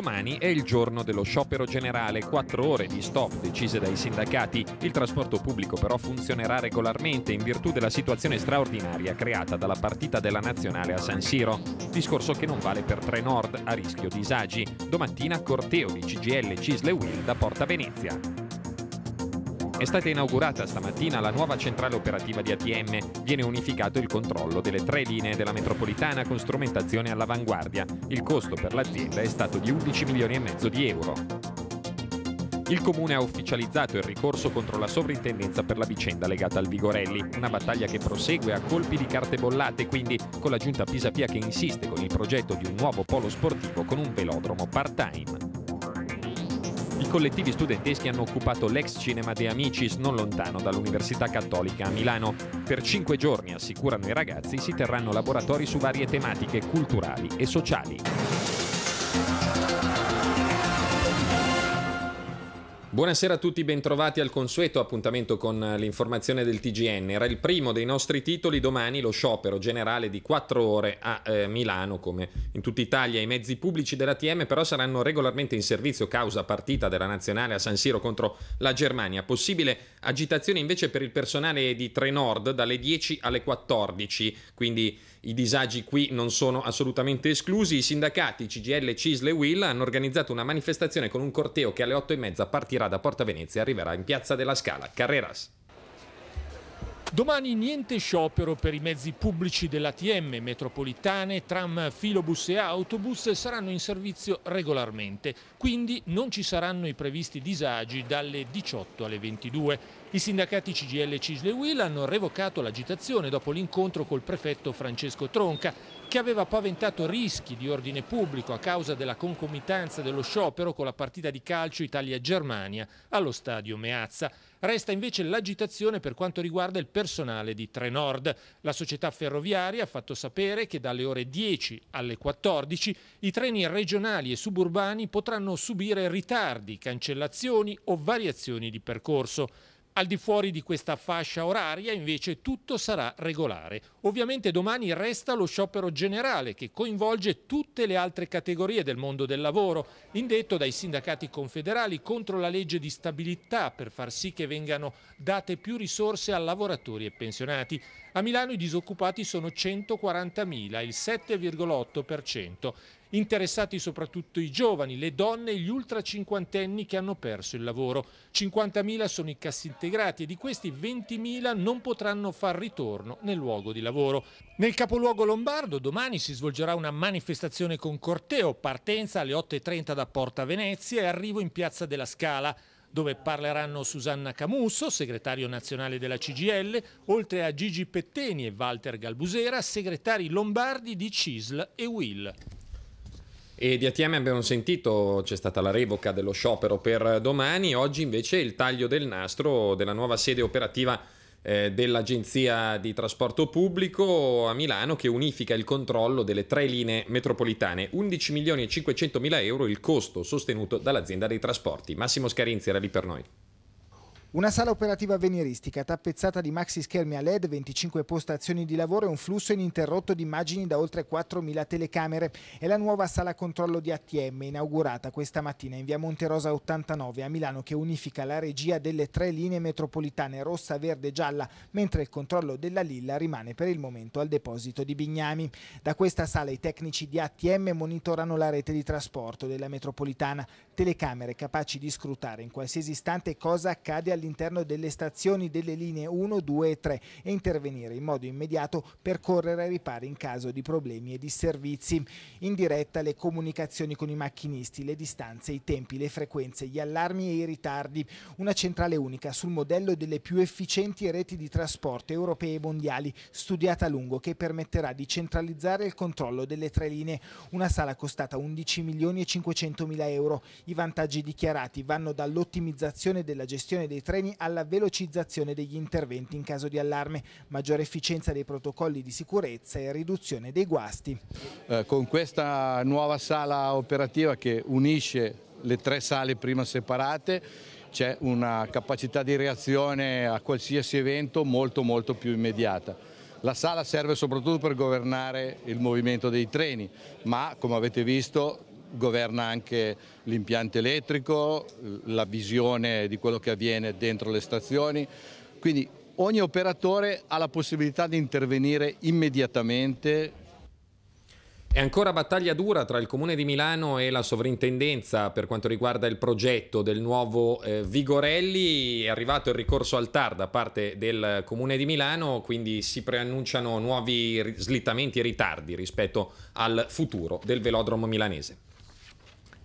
Domani è il giorno dello sciopero generale, quattro ore di stop decise dai sindacati. Il trasporto pubblico però funzionerà regolarmente in virtù della situazione straordinaria creata dalla partita della nazionale a San Siro. Discorso che non vale per Trenord, a rischio disagi. Domattina corteo di CGL Cisle Will da Porta Venezia. È stata inaugurata stamattina la nuova centrale operativa di ATM. Viene unificato il controllo delle tre linee della metropolitana con strumentazione all'avanguardia. Il costo per l'azienda è stato di 11 milioni e mezzo di euro. Il comune ha ufficializzato il ricorso contro la sovrintendenza per la vicenda legata al Vigorelli, una battaglia che prosegue a colpi di carte bollate, quindi con la giunta Pisapia che insiste con il progetto di un nuovo polo sportivo con un velodromo part-time. I collettivi studenteschi hanno occupato l'ex cinema De Amicis non lontano dall'Università Cattolica a Milano. Per cinque giorni, assicurano i ragazzi, si terranno laboratori su varie tematiche culturali e sociali. Buonasera a tutti, bentrovati al consueto appuntamento con l'informazione del TGN. Era il primo dei nostri titoli domani lo sciopero generale di 4 ore a eh, Milano, come in tutta Italia i mezzi pubblici della TM però saranno regolarmente in servizio causa partita della nazionale a San Siro contro la Germania. Possibile agitazione invece per il personale di Trenord dalle 10 alle 14, quindi i disagi qui non sono assolutamente esclusi. I sindacati CGL, Cisle e Will hanno organizzato una manifestazione con un corteo che alle 8:30 partirà partirà da Porta Venezia e arriverà in Piazza della Scala. Carreras. Domani niente sciopero per i mezzi pubblici dell'ATM, metropolitane, tram, filobus e autobus saranno in servizio regolarmente, quindi non ci saranno i previsti disagi dalle 18 alle 22. I sindacati CGL Cisle Will hanno revocato l'agitazione dopo l'incontro col prefetto Francesco Tronca, che aveva paventato rischi di ordine pubblico a causa della concomitanza dello sciopero con la partita di calcio Italia-Germania allo stadio Meazza. Resta invece l'agitazione per quanto riguarda il personale di Trenord. La società ferroviaria ha fatto sapere che dalle ore 10 alle 14 i treni regionali e suburbani potranno subire ritardi, cancellazioni o variazioni di percorso. Al di fuori di questa fascia oraria invece tutto sarà regolare. Ovviamente domani resta lo sciopero generale che coinvolge tutte le altre categorie del mondo del lavoro, indetto dai sindacati confederali contro la legge di stabilità per far sì che vengano date più risorse a lavoratori e pensionati. A Milano i disoccupati sono 140.000, il 7,8% interessati soprattutto i giovani, le donne e gli ultra cinquantenni che hanno perso il lavoro. 50.000 sono i cassi integrati e di questi 20.000 non potranno far ritorno nel luogo di lavoro. Nel capoluogo lombardo domani si svolgerà una manifestazione con corteo, partenza alle 8.30 da Porta Venezia e arrivo in Piazza della Scala dove parleranno Susanna Camusso, segretario nazionale della CGL, oltre a Gigi Petteni e Walter Galbusera, segretari lombardi di CISL e WIL. E di ATM abbiamo sentito, c'è stata la revoca dello sciopero per domani, oggi invece il taglio del nastro della nuova sede operativa eh, dell'Agenzia di Trasporto Pubblico a Milano che unifica il controllo delle tre linee metropolitane. 11 milioni e 500 mila euro il costo sostenuto dall'azienda dei trasporti. Massimo Scarinzi era lì per noi. Una sala operativa avveniristica tappezzata di maxi schermi a LED, 25 postazioni di lavoro e un flusso ininterrotto di immagini da oltre 4.000 telecamere. È la nuova sala controllo di ATM inaugurata questa mattina in via Monterosa 89 a Milano che unifica la regia delle tre linee metropolitane rossa, verde e gialla, mentre il controllo della Lilla rimane per il momento al deposito di Bignami. Da questa sala i tecnici di ATM monitorano la rete di trasporto della metropolitana, telecamere capaci di scrutare in qualsiasi istante cosa accade all'interno delle stazioni delle linee 1, 2 e 3 e intervenire in modo immediato per correre ai ripari in caso di problemi e disservizi. In diretta le comunicazioni con i macchinisti, le distanze, i tempi, le frequenze, gli allarmi e i ritardi. Una centrale unica sul modello delle più efficienti reti di trasporto europee e mondiali, studiata a lungo, che permetterà di centralizzare il controllo delle tre linee. Una sala costata 11 milioni e 500 mila euro. I vantaggi dichiarati vanno dall'ottimizzazione della gestione dei trasporti treni alla velocizzazione degli interventi in caso di allarme, maggiore efficienza dei protocolli di sicurezza e riduzione dei guasti. Eh, con questa nuova sala operativa che unisce le tre sale prima separate c'è una capacità di reazione a qualsiasi evento molto molto più immediata. La sala serve soprattutto per governare il movimento dei treni, ma come avete visto governa anche l'impianto elettrico, la visione di quello che avviene dentro le stazioni, quindi ogni operatore ha la possibilità di intervenire immediatamente è ancora battaglia dura tra il Comune di Milano e la sovrintendenza per quanto riguarda il progetto del nuovo eh, Vigorelli. È arrivato il ricorso al TAR da parte del Comune di Milano, quindi si preannunciano nuovi slittamenti e ritardi rispetto al futuro del velodromo milanese.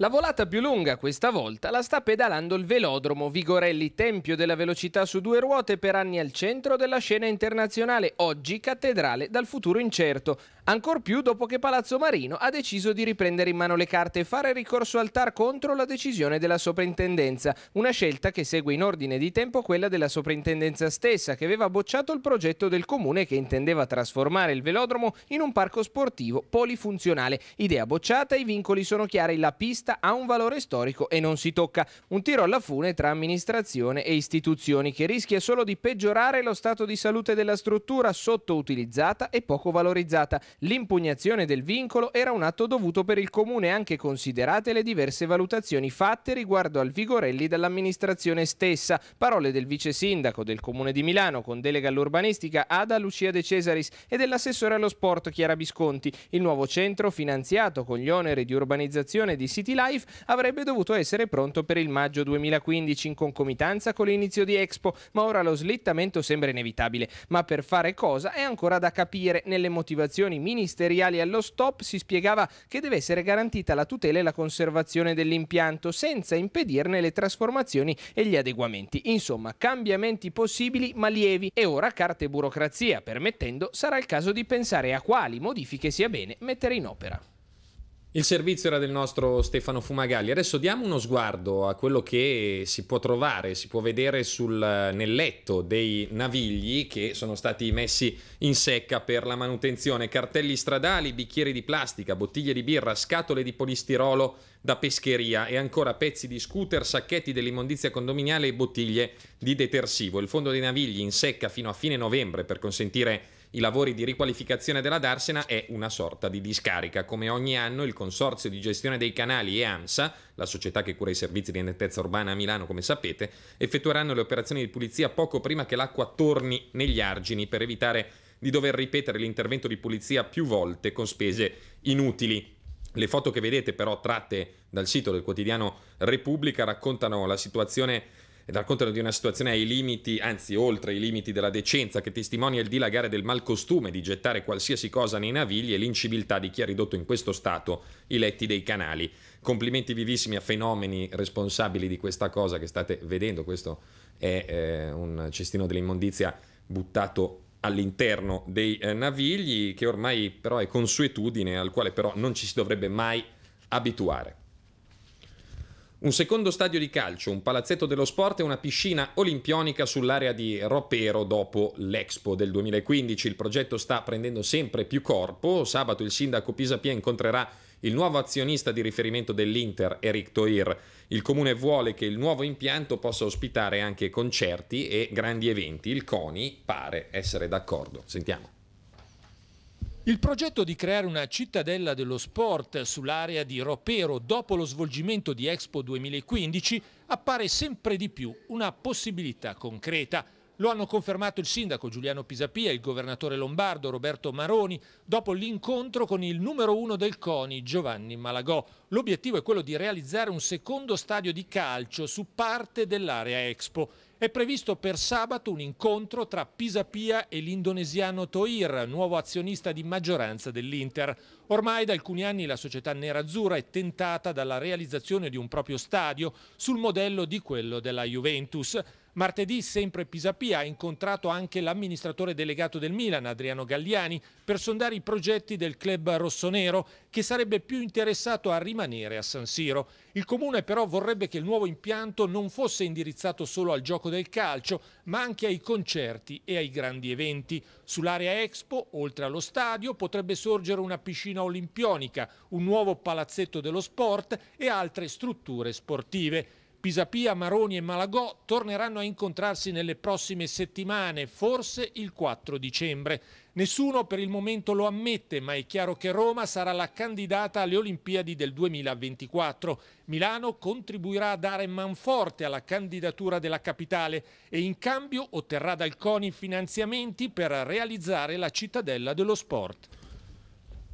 La volata più lunga questa volta la sta pedalando il velodromo Vigorelli, tempio della velocità su due ruote per anni al centro della scena internazionale, oggi cattedrale dal futuro incerto. Ancor più dopo che Palazzo Marino ha deciso di riprendere in mano le carte e fare ricorso al TAR contro la decisione della soprintendenza, una scelta che segue in ordine di tempo quella della soprintendenza stessa che aveva bocciato il progetto del comune che intendeva trasformare il velodromo in un parco sportivo polifunzionale. Idea bocciata, i vincoli sono chiari, la pista ha un valore storico e non si tocca. Un tiro alla fune tra amministrazione e istituzioni che rischia solo di peggiorare lo stato di salute della struttura sottoutilizzata e poco valorizzata L'impugnazione del vincolo era un atto dovuto per il Comune anche considerate le diverse valutazioni fatte riguardo al Vigorelli dall'amministrazione stessa. Parole del vice sindaco del Comune di Milano con delega all'urbanistica Ada Lucia De Cesaris e dell'assessore allo sport Chiara Visconti. Il nuovo centro, finanziato con gli oneri di urbanizzazione di City Life, avrebbe dovuto essere pronto per il maggio 2015 in concomitanza con l'inizio di Expo, ma ora lo slittamento sembra inevitabile. Ma per fare cosa è ancora da capire nelle motivazioni ministeriali allo stop si spiegava che deve essere garantita la tutela e la conservazione dell'impianto senza impedirne le trasformazioni e gli adeguamenti. Insomma, cambiamenti possibili ma lievi e ora carte burocrazia, permettendo sarà il caso di pensare a quali modifiche sia bene mettere in opera. Il servizio era del nostro Stefano Fumagalli. Adesso diamo uno sguardo a quello che si può trovare, si può vedere sul, nel letto dei navigli che sono stati messi in secca per la manutenzione. Cartelli stradali, bicchieri di plastica, bottiglie di birra, scatole di polistirolo da pescheria e ancora pezzi di scooter, sacchetti dell'immondizia condominiale e bottiglie di detersivo. Il fondo dei navigli in secca fino a fine novembre per consentire i lavori di riqualificazione della Darsena è una sorta di discarica. Come ogni anno il Consorzio di gestione dei canali e AMSA, la società che cura i servizi di nettezza urbana a Milano come sapete, effettueranno le operazioni di pulizia poco prima che l'acqua torni negli argini per evitare di dover ripetere l'intervento di pulizia più volte con spese inutili. Le foto che vedete però tratte dal sito del quotidiano Repubblica raccontano la situazione e dal raccontano di una situazione ai limiti, anzi oltre i limiti della decenza, che testimonia il dilagare del malcostume di gettare qualsiasi cosa nei navigli e l'inciviltà di chi ha ridotto in questo stato i letti dei canali. Complimenti vivissimi a fenomeni responsabili di questa cosa che state vedendo, questo è eh, un cestino dell'immondizia buttato all'interno dei eh, navigli che ormai però è consuetudine al quale però non ci si dovrebbe mai abituare. Un secondo stadio di calcio, un palazzetto dello sport e una piscina olimpionica sull'area di Ropero dopo l'Expo del 2015. Il progetto sta prendendo sempre più corpo. Sabato il sindaco Pisapia incontrerà il nuovo azionista di riferimento dell'Inter, Eric Toir. Il comune vuole che il nuovo impianto possa ospitare anche concerti e grandi eventi. Il CONI pare essere d'accordo. Sentiamo. Il progetto di creare una cittadella dello sport sull'area di Ropero dopo lo svolgimento di Expo 2015 appare sempre di più una possibilità concreta. Lo hanno confermato il sindaco Giuliano Pisapia, il governatore lombardo Roberto Maroni, dopo l'incontro con il numero uno del CONI Giovanni Malagò. L'obiettivo è quello di realizzare un secondo stadio di calcio su parte dell'area Expo. È previsto per sabato un incontro tra Pisapia e l'indonesiano Toir, nuovo azionista di maggioranza dell'Inter. Ormai da alcuni anni la società nerazzurra è tentata dalla realizzazione di un proprio stadio sul modello di quello della Juventus. Martedì sempre Pisapia ha incontrato anche l'amministratore delegato del Milan, Adriano Galliani, per sondare i progetti del club rossonero che sarebbe più interessato a rimanere a San Siro. Il comune però vorrebbe che il nuovo impianto non fosse indirizzato solo al gioco del calcio, ma anche ai concerti e ai grandi eventi. Sull'area Expo, oltre allo stadio, potrebbe sorgere una piscina olimpionica, un nuovo palazzetto dello sport e altre strutture sportive. Pisapia, Maroni e Malagò torneranno a incontrarsi nelle prossime settimane, forse il 4 dicembre. Nessuno per il momento lo ammette, ma è chiaro che Roma sarà la candidata alle Olimpiadi del 2024. Milano contribuirà a dare manforte alla candidatura della capitale e in cambio otterrà dal CONI finanziamenti per realizzare la cittadella dello sport.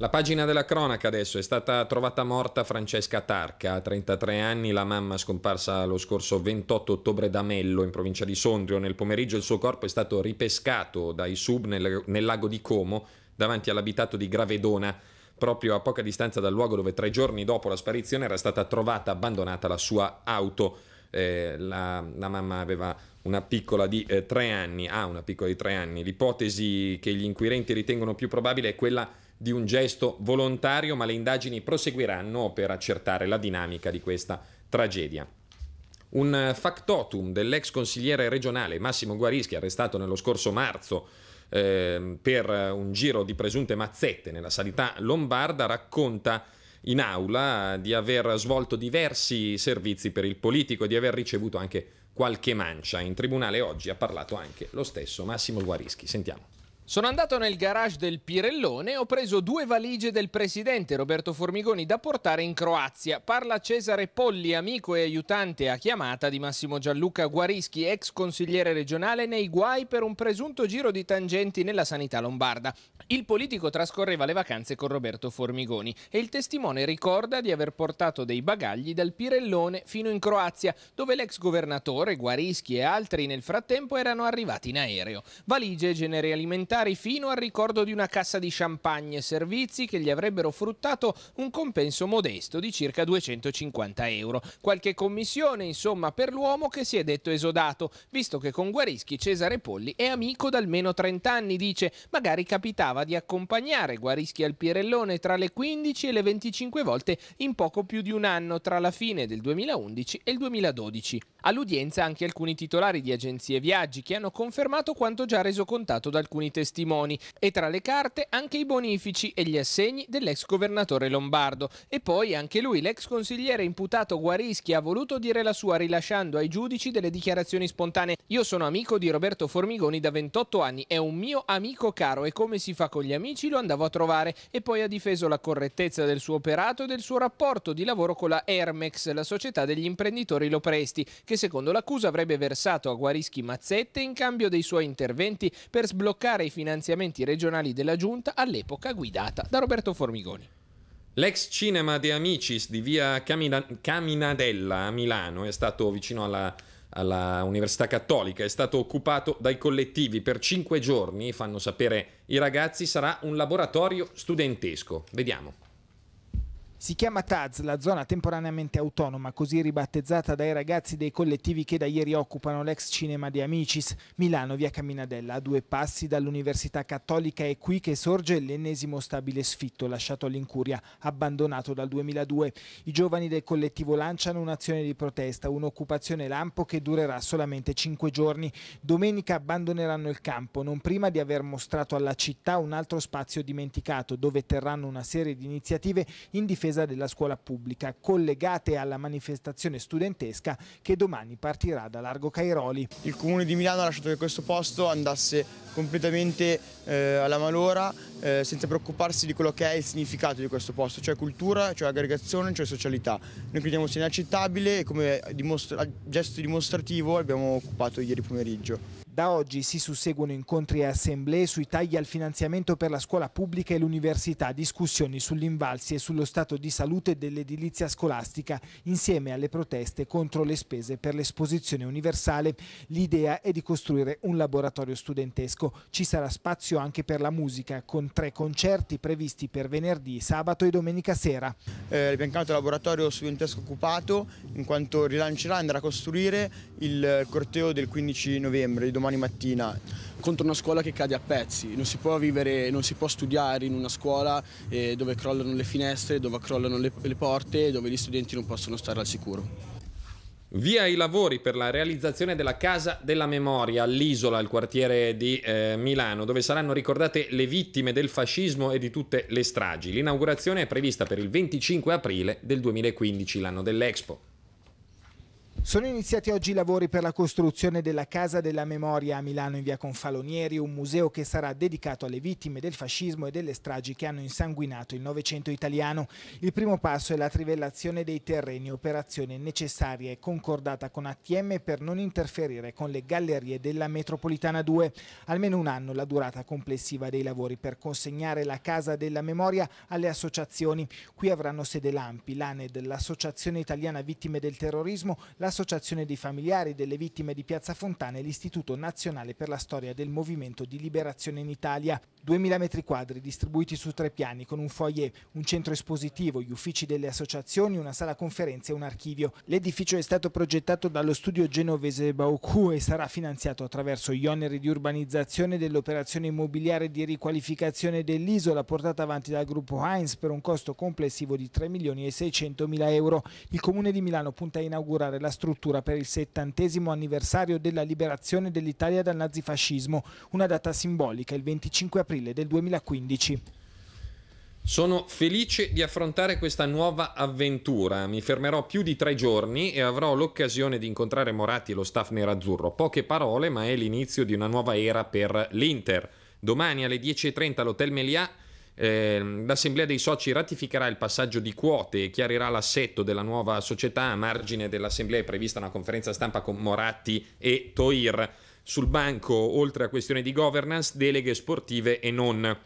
La pagina della cronaca adesso è stata trovata morta Francesca Tarca, a 33 anni, la mamma scomparsa lo scorso 28 ottobre da Mello in provincia di Sondrio. Nel pomeriggio il suo corpo è stato ripescato dai sub nel, nel lago di Como davanti all'abitato di Gravedona, proprio a poca distanza dal luogo dove tre giorni dopo la sparizione era stata trovata abbandonata la sua auto. Eh, la, la, mamma aveva una piccola di eh, tre anni, ha ah, una piccola di tre anni. L'ipotesi che gli inquirenti ritengono più probabile è quella di un gesto volontario, ma le indagini proseguiranno per accertare la dinamica di questa tragedia. Un factotum dell'ex consigliere regionale Massimo Guarischi, arrestato nello scorso marzo eh, per un giro di presunte mazzette nella sanità lombarda, racconta in aula di aver svolto diversi servizi per il politico e di aver ricevuto anche qualche mancia. In tribunale oggi ha parlato anche lo stesso Massimo Guarischi. Sentiamo. Sono andato nel garage del Pirellone e ho preso due valigie del presidente Roberto Formigoni da portare in Croazia. Parla Cesare Polli, amico e aiutante a chiamata di Massimo Gianluca Guarischi, ex consigliere regionale nei guai per un presunto giro di tangenti nella sanità lombarda. Il politico trascorreva le vacanze con Roberto Formigoni e il testimone ricorda di aver portato dei bagagli dal Pirellone fino in Croazia, dove l'ex governatore Guarischi e altri nel frattempo erano arrivati in aereo. Valigie generi alimentari alimentari fino al ricordo di una cassa di champagne servizi che gli avrebbero fruttato un compenso modesto di circa 250 euro. Qualche commissione, insomma, per l'uomo che si è detto esodato, visto che con Guarischi Cesare Polli è amico da almeno 30 anni, dice, magari capitava di accompagnare Guarischi al Pierellone tra le 15 e le 25 volte in poco più di un anno tra la fine del 2011 e il 2012. All'udienza anche alcuni titolari di agenzie viaggi che hanno confermato quanto già reso contato da alcuni testimoni e tra le carte anche i bonifici e gli assegni dell'ex governatore Lombardo e poi anche lui l'ex consigliere imputato Guarischi ha voluto dire la sua rilasciando ai giudici delle dichiarazioni spontanee io sono amico di Roberto Formigoni da 28 anni è un mio amico caro e come si fa con gli amici lo andavo a trovare e poi ha difeso la correttezza del suo operato e del suo rapporto di lavoro con la Hermex la società degli imprenditori Lopresti che secondo l'accusa avrebbe versato a Guarischi mazzette in cambio dei suoi interventi per sbloccare i finanziamenti regionali della giunta all'epoca guidata da Roberto Formigoni. L'ex cinema De Amicis di via Camina Caminadella a Milano è stato vicino alla alla Università Cattolica, è stato occupato dai collettivi per cinque giorni, fanno sapere i ragazzi, sarà un laboratorio studentesco. Vediamo. Si chiama Taz la zona temporaneamente autonoma, così ribattezzata dai ragazzi dei collettivi che da ieri occupano l'ex cinema di Amicis, Milano via Camminadella, a due passi dall'Università Cattolica. È qui che sorge l'ennesimo stabile sfitto lasciato all'incuria, abbandonato dal 2002. I giovani del collettivo lanciano un'azione di protesta, un'occupazione lampo che durerà solamente cinque giorni. Domenica abbandoneranno il campo, non prima di aver mostrato alla città un altro spazio dimenticato, dove terranno una serie di iniziative in difesa difesa della scuola pubblica, collegate alla manifestazione studentesca che domani partirà da Largo Cairoli. Il Comune di Milano ha lasciato che questo posto andasse completamente eh, alla malora eh, senza preoccuparsi di quello che è il significato di questo posto, cioè cultura, cioè aggregazione, cioè socialità. Noi crediamo sia inaccettabile e come dimostra gesto dimostrativo abbiamo occupato ieri pomeriggio. Da oggi si susseguono incontri e assemblee sui tagli al finanziamento per la scuola pubblica e l'università, discussioni sull'invalsi e sullo stato di salute dell'edilizia scolastica, insieme alle proteste contro le spese per l'esposizione universale. L'idea è di costruire un laboratorio studentesco. Ci sarà spazio anche per la musica, con tre concerti previsti per venerdì, sabato e domenica sera. Eh, Ripiancato il laboratorio studentesco occupato, in quanto rilancerà andrà a costruire il eh, corteo del 15 novembre, di domani domani mattina contro una scuola che cade a pezzi. Non si può vivere, non si può studiare in una scuola eh, dove crollano le finestre, dove crollano le, le porte, dove gli studenti non possono stare al sicuro. Via i lavori per la realizzazione della Casa della Memoria all'Isola, al quartiere di eh, Milano, dove saranno ricordate le vittime del fascismo e di tutte le stragi. L'inaugurazione è prevista per il 25 aprile del 2015, l'anno dell'Expo. Sono iniziati oggi i lavori per la costruzione della Casa della Memoria a Milano in via Confalonieri, un museo che sarà dedicato alle vittime del fascismo e delle stragi che hanno insanguinato il Novecento italiano. Il primo passo è la trivellazione dei terreni, operazione necessaria e concordata con ATM per non interferire con le gallerie della Metropolitana 2. Almeno un anno la durata complessiva dei lavori per consegnare la Casa della Memoria alle associazioni. Qui avranno sede l'AMPI, l'ANED, l'Associazione Italiana Vittime del Terrorismo, la l'Associazione dei familiari delle vittime di Piazza Fontana e l'Istituto Nazionale per la Storia del Movimento di Liberazione in Italia. 2000 metri quadri distribuiti su tre piani con un foyer, un centro espositivo, gli uffici delle associazioni, una sala conferenze e un archivio. L'edificio è stato progettato dallo studio genovese Baucu e sarà finanziato attraverso gli oneri di urbanizzazione dell'operazione immobiliare di riqualificazione dell'isola portata avanti dal gruppo Heinz per un costo complessivo di 3 milioni e 600 mila euro. Il comune di Milano punta a inaugurare la struttura per il settantesimo anniversario della liberazione dell'Italia dal nazifascismo, una data simbolica, il 25 aprile del 2015. Sono felice di affrontare questa nuova avventura. Mi fermerò più di tre giorni e avrò l'occasione di incontrare Moratti e lo staff nerazzurro. Poche parole, ma è l'inizio di una nuova era per l'Inter. Domani alle 10.30 all'Hotel Melià eh, l'assemblea dei soci ratificherà il passaggio di quote e chiarirà l'assetto della nuova società. A margine dell'assemblea è prevista una conferenza stampa con Moratti e Toir. Sul banco, oltre a questioni di governance, deleghe sportive e non.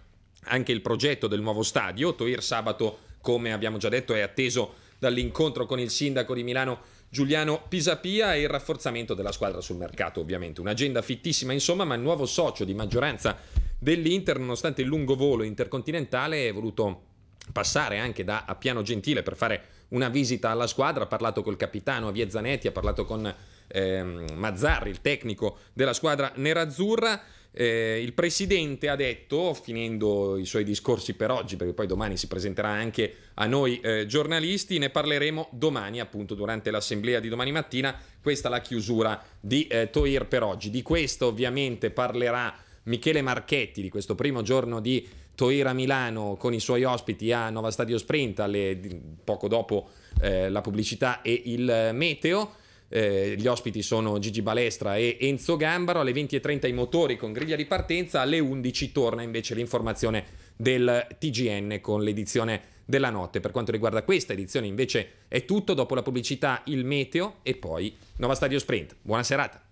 Anche il progetto del nuovo stadio. Toir sabato, come abbiamo già detto, è atteso dall'incontro con il sindaco di Milano Giuliano Pisapia e il rafforzamento della squadra sul mercato, ovviamente. Un'agenda fittissima, insomma, ma il nuovo socio di maggioranza dell'Inter, nonostante il lungo volo intercontinentale, è voluto passare anche da a Piano Gentile per fare una visita alla squadra, ha parlato col capitano a Zanetti, ha parlato con ehm, Mazzarri, il tecnico della squadra nerazzurra. Eh, il presidente ha detto, finendo i suoi discorsi per oggi, perché poi domani si presenterà anche a noi eh, giornalisti, ne parleremo domani appunto durante l'assemblea di domani mattina. Questa è la chiusura di eh, Toir per oggi. Di questo ovviamente parlerà Michele Marchetti di questo primo giorno di Toira Milano con i suoi ospiti a Nova Stadio Sprint, alle, poco dopo eh, la pubblicità e il meteo. Eh, gli ospiti sono Gigi Balestra e Enzo Gambaro, alle 20.30 i motori con griglia di partenza, alle 11 torna invece l'informazione del TGN con l'edizione della notte. Per quanto riguarda questa edizione invece è tutto, dopo la pubblicità il meteo e poi Nova Stadio Sprint. Buona serata!